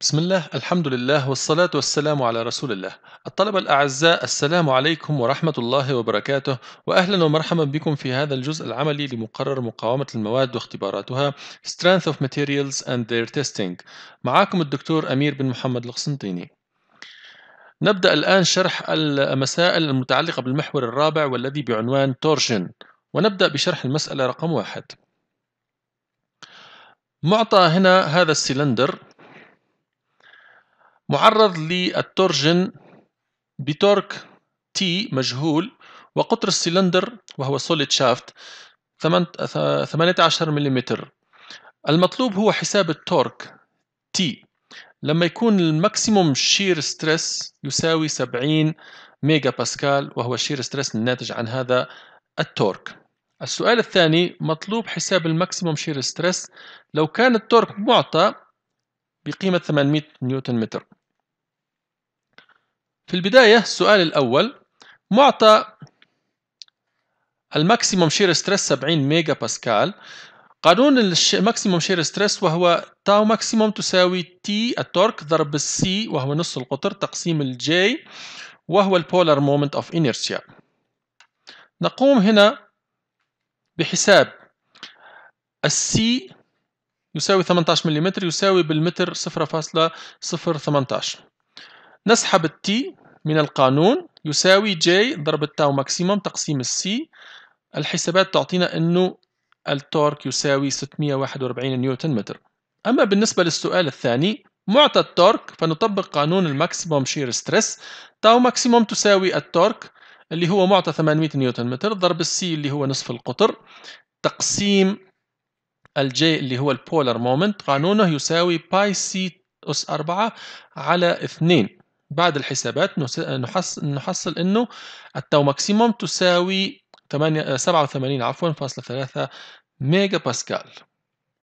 بسم الله الحمد لله والصلاة والسلام على رسول الله الطلبة الأعزاء السلام عليكم ورحمة الله وبركاته وأهلا ومرحبا بكم في هذا الجزء العملي لمقرر مقاومة المواد واختباراتها Strength of Materials and Their Testing معاكم الدكتور أمير بن محمد القسنطيني نبدأ الآن شرح المسائل المتعلقة بالمحور الرابع والذي بعنوان تورشن ونبدأ بشرح المسألة رقم واحد معطى هنا هذا السلندر معرض للتورجن بتورك تي مجهول وقطر السلندر وهو سوليد شافت 18 ملم المطلوب هو حساب التورك تي لما يكون الماكسيموم شير ستريس يساوي 70 ميجا باسكال وهو شير ستريس الناتج عن هذا التورك السؤال الثاني مطلوب حساب الماكسيموم شير ستريس لو كان التورك معطى بقيمة 800 نيوتن متر في البداية السؤال الأول معطى الماكسيموم شير ستريس 70 ميجا باسكال قانون الماكسيموم شير ستريس وهو تاو ماكسيموم تساوي تي التورك ضرب السي وهو نص القطر تقسيم الجي وهو البولار مومنت اوف انيرشيا نقوم هنا بحساب السي يساوي 18 ملم يساوي بالمتر 0.018 نسحب التي من القانون يساوي جي ضرب التاو ماكسيموم تقسيم السي الحسابات تعطينا انه التورك يساوي 641 نيوتن متر اما بالنسبه للسؤال الثاني معطى التورك فنطبق قانون الماكسيموم شير ستريس تاو ماكسيموم تساوي التورك اللي هو معطى 800 نيوتن متر ضرب السي اللي هو نصف القطر تقسيم الجي اللي هو البولر مومنت قانونه يساوي باي سي اس 4 على 2 بعد الحسابات نحصل, انه التو ماكسيموم تساوي 87 عفوا فاصلة 3 ميجا باسكال